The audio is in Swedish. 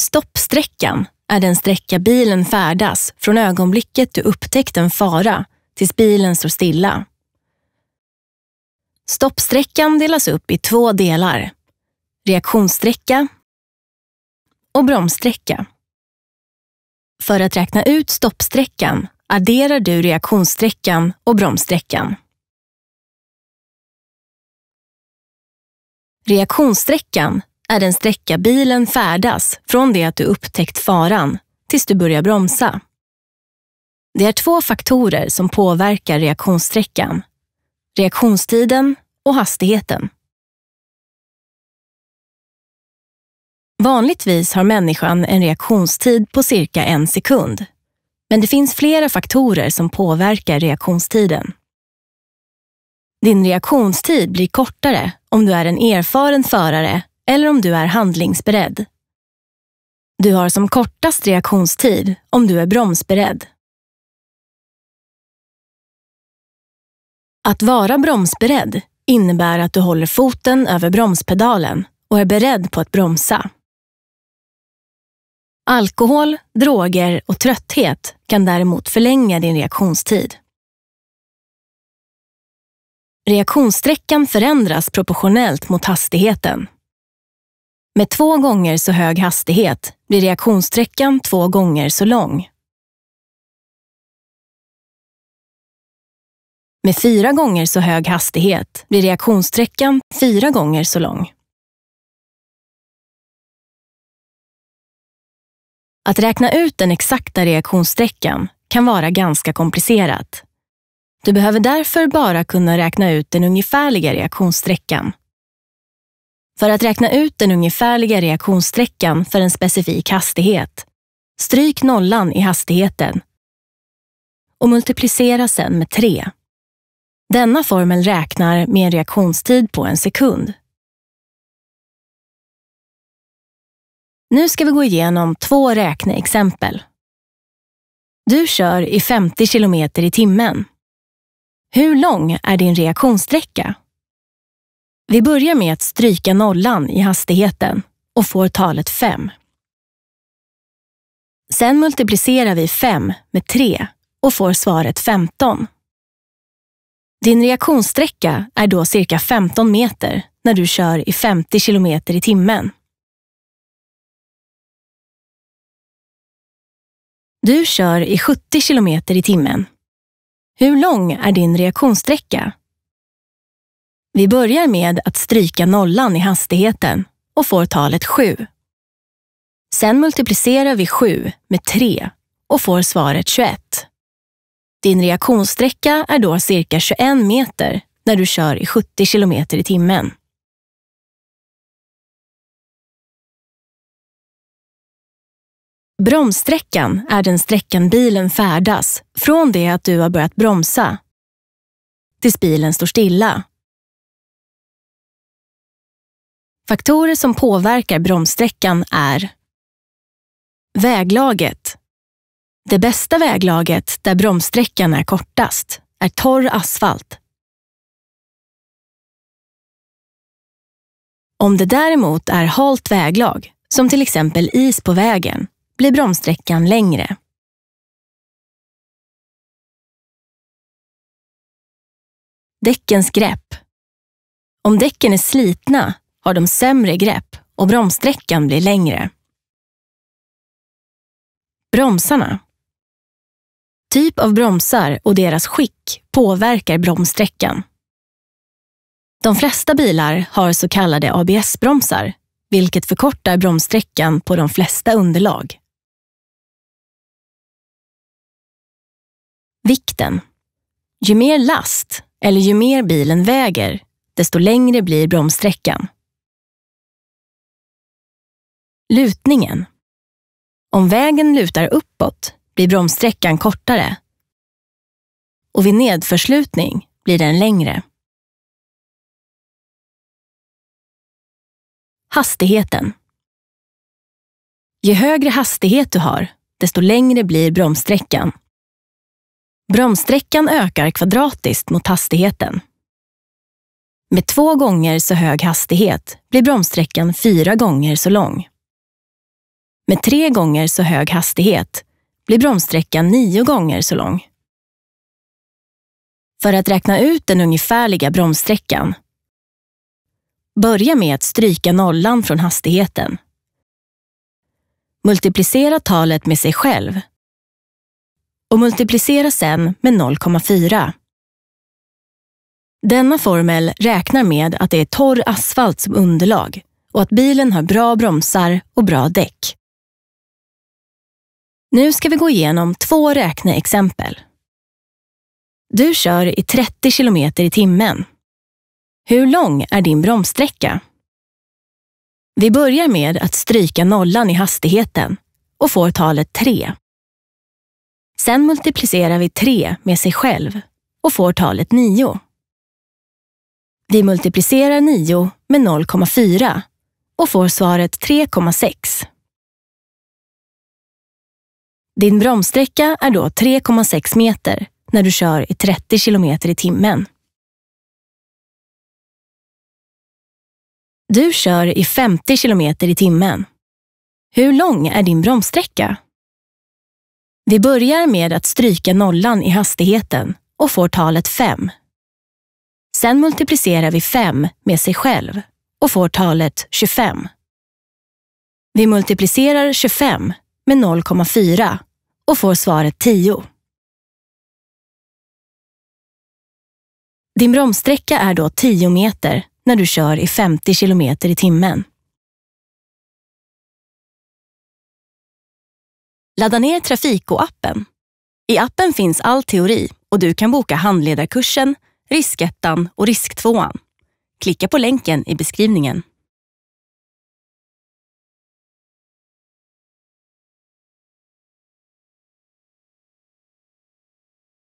Stoppsträckan är den sträcka bilen färdas från ögonblicket du upptäckt en fara tills bilen står stilla. Stoppsträckan delas upp i två delar. Reaktionssträcka och bromssträcka. För att räkna ut stoppsträckan adderar du reaktionssträckan och bromssträckan. Reaktionssträckan är den sträcka bilen färdas från det att du upptäckt faran tills du börjar bromsa. Det är två faktorer som påverkar reaktionssträckan. Reaktionstiden och hastigheten. Vanligtvis har människan en reaktionstid på cirka en sekund. Men det finns flera faktorer som påverkar reaktionstiden. Din reaktionstid blir kortare om du är en erfaren förare eller om du är handlingsberedd. Du har som kortast reaktionstid om du är bromsberedd. Att vara bromsberedd innebär att du håller foten över bromspedalen och är beredd på att bromsa. Alkohol, droger och trötthet kan däremot förlänga din reaktionstid. Reaktionssträckan förändras proportionellt mot hastigheten. Med två gånger så hög hastighet blir reaktionssträckan två gånger så lång. Med fyra gånger så hög hastighet blir reaktionssträckan fyra gånger så lång. Att räkna ut den exakta reaktionssträckan kan vara ganska komplicerat. Du behöver därför bara kunna räkna ut den ungefärliga reaktionssträckan. För att räkna ut den ungefärliga reaktionssträckan för en specifik hastighet, stryk nollan i hastigheten och multiplicera sedan med 3. Denna formel räknar med en reaktionstid på en sekund. Nu ska vi gå igenom två räkneexempel. Du kör i 50 km i timmen. Hur lång är din reaktionssträcka? Vi börjar med att stryka nollan i hastigheten och får talet 5. Sen multiplicerar vi 5 med 3 och får svaret 15. Din reaktionssträcka är då cirka 15 meter när du kör i 50 km i timmen. Du kör i 70 km i timmen. Hur lång är din reaktionssträcka? Vi börjar med att stryka nollan i hastigheten och får talet 7. Sen multiplicerar vi 7 med 3 och får svaret 21. Din reaktionssträcka är då cirka 21 meter när du kör i 70 km i timmen. Bromssträckan är den sträckan bilen färdas från det att du har börjat bromsa tills bilen står stilla. Faktorer som påverkar bromssträckan är Väglaget. Det bästa väglaget där bromssträckan är kortast är torr asfalt. Om det däremot är halt väglag, som till exempel is på vägen, blir bromssträckan längre. Däckens grepp. Om däcken är slitna har de sämre grepp och bromssträckan blir längre. Bromsarna. Typ av bromsar och deras skick påverkar bromssträckan. De flesta bilar har så kallade ABS-bromsar, vilket förkortar bromssträckan på de flesta underlag. Vikten. Ju mer last, eller ju mer bilen väger, desto längre blir bromssträckan. Lutningen. Om vägen lutar uppåt blir bromssträckan kortare och vid nedförslutning blir den längre. Hastigheten. Ju högre hastighet du har, desto längre blir bromssträckan. Bromssträckan ökar kvadratiskt mot hastigheten. Med två gånger så hög hastighet blir bromssträckan fyra gånger så lång. Med tre gånger så hög hastighet blir bromssträckan nio gånger så lång. För att räkna ut den ungefärliga bromssträckan, börja med att stryka nollan från hastigheten. Multiplicera talet med sig själv och multiplicera sedan med 0,4. Denna formel räknar med att det är torr asfalt som underlag och att bilen har bra bromsar och bra däck. Nu ska vi gå igenom två räkneexempel. Du kör i 30 km i timmen. Hur lång är din bromssträcka? Vi börjar med att stryka nollan i hastigheten och får talet 3. Sen multiplicerar vi 3 med sig själv och får talet 9. Vi multiplicerar 9 med 0,4 och får svaret 3,6. Din bromssträcka är då 3,6 meter när du kör i 30 km i timmen. Du kör i 50 kilometer i timmen. Hur lång är din bromssträcka? Vi börjar med att stryka nollan i hastigheten och får talet 5. Sen multiplicerar vi 5 med sig själv och får talet 25. Vi multiplicerar 25 med 0,4 och får svaret 10. Din bromssträcka är då 10 meter när du kör i 50 km i timmen. Ladda ner Trafiko-appen. I appen finns all teori och du kan boka handledarkursen, riskettan och risktvåan. Klicka på länken i beskrivningen.